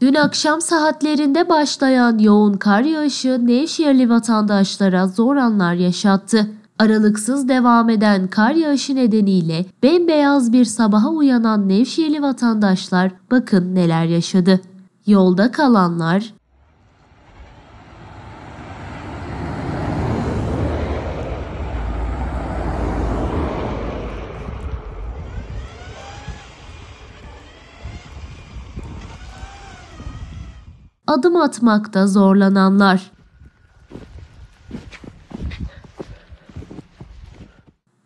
Dün akşam saatlerinde başlayan yoğun kar yağışı Nevşehirli vatandaşlara zor anlar yaşattı. Aralıksız devam eden kar yağışı nedeniyle bembeyaz bir sabaha uyanan Nevşehirli vatandaşlar bakın neler yaşadı. Yolda kalanlar, adım atmakta zorlananlar.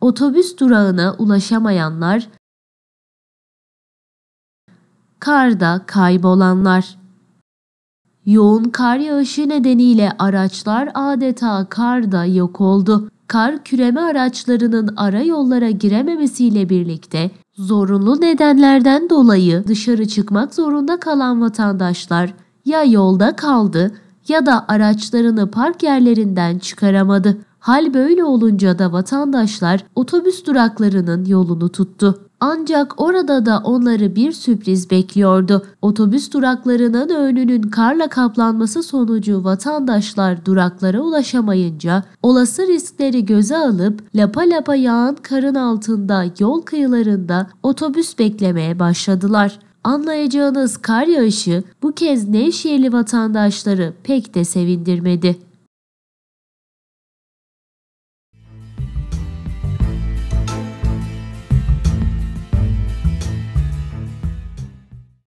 Otobüs durağına ulaşamayanlar, karda kaybolanlar. Yoğun kar yağışı nedeniyle araçlar adeta karda yok oldu. Kar küreme araçlarının ara yollara girememesiyle birlikte zorunlu nedenlerden dolayı dışarı çıkmak zorunda kalan vatandaşlar ya yolda kaldı ya da araçlarını park yerlerinden çıkaramadı. Hal böyle olunca da vatandaşlar otobüs duraklarının yolunu tuttu. Ancak orada da onları bir sürpriz bekliyordu. Otobüs duraklarının önünün karla kaplanması sonucu vatandaşlar duraklara ulaşamayınca olası riskleri göze alıp lapa lapa yağan karın altında yol kıyılarında otobüs beklemeye başladılar. Anlayacağınız kar yağışı bu kez Nevşehirli vatandaşları pek de sevindirmedi.